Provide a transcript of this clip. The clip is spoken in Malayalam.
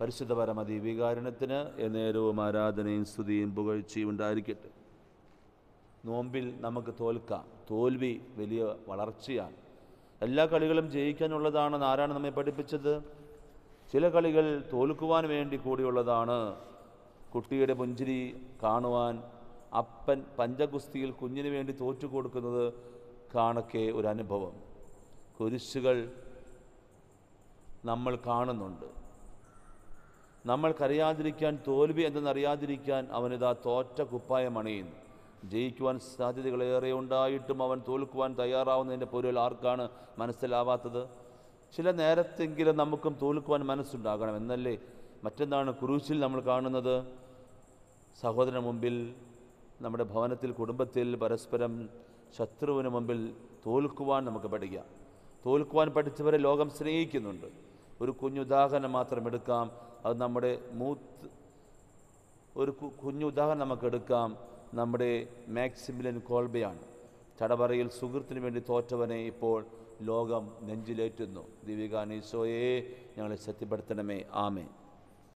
പരിശുദ്ധ പരമതി വികാരണത്തിന് എന്നേരവും ആരാധനയും സ്തുതിയും പുകഴ്ചയും ഉണ്ടായിരിക്കട്ടെ നോമ്പിൽ നമുക്ക് തോൽക്കാം തോൽവി വലിയ വളർച്ചയാണ് എല്ലാ കളികളും ജയിക്കാനുള്ളതാണെന്ന് ആരാണ് നമ്മെ പഠിപ്പിച്ചത് ചില കളികൾ തോൽക്കുവാൻ വേണ്ടി കൂടിയുള്ളതാണ് കുട്ടിയുടെ പുഞ്ചിരി കാണുവാൻ അപ്പൻ പഞ്ചഗുസ്തിയിൽ കുഞ്ഞിന് വേണ്ടി തോറ്റു കൊടുക്കുന്നത് കാണക്കെ ഒരു അനുഭവം കുരിശുകൾ നമ്മൾ കാണുന്നുണ്ട് നമ്മൾക്കറിയാതിരിക്കാൻ തോൽവി എന്തെന്നറിയാതിരിക്കാൻ അവനിതാ തോറ്റ കുപ്പായം അണിയുന്നു ജയിക്കുവാൻ സാധ്യതകളേറെ ഉണ്ടായിട്ടും അവൻ തോൽക്കുവാൻ തയ്യാറാവുന്നതിൻ്റെ പൊരുൾ ആർക്കാണ് മനസ്സിലാവാത്തത് ചില നേരത്തെങ്കിലും നമുക്കും തോൽക്കുവാൻ മനസ്സുണ്ടാകണം എന്നല്ലേ മറ്റെന്താണ് ക്രൂശിൽ നമ്മൾ കാണുന്നത് സഹോദരന് മുമ്പിൽ നമ്മുടെ ഭവനത്തിൽ കുടുംബത്തിൽ പരസ്പരം ശത്രുവിന് മുമ്പിൽ തോൽക്കുവാൻ നമുക്ക് പഠിക്കാം തോൽക്കുവാൻ പഠിച്ചവരെ ലോകം സ്നേഹിക്കുന്നുണ്ട് ഒരു കുഞ്ഞുദാഹരണം മാത്രം എടുക്കാം അത് നമ്മുടെ മൂത്ത് ഒരു കുഞ്ഞുദാഹരണം നമുക്ക് എടുക്കാം നമ്മുടെ മാക്സിമിലൻ കോൾബയാണ് ചടപറയിൽ സുഹൃത്തിന് വേണ്ടി തോറ്റവനെ ഇപ്പോൾ ലോകം നെഞ്ചിലേറ്റുന്നു ദീപിക ഞങ്ങളെ ശക്തിപ്പെടുത്തണമേ ആമേ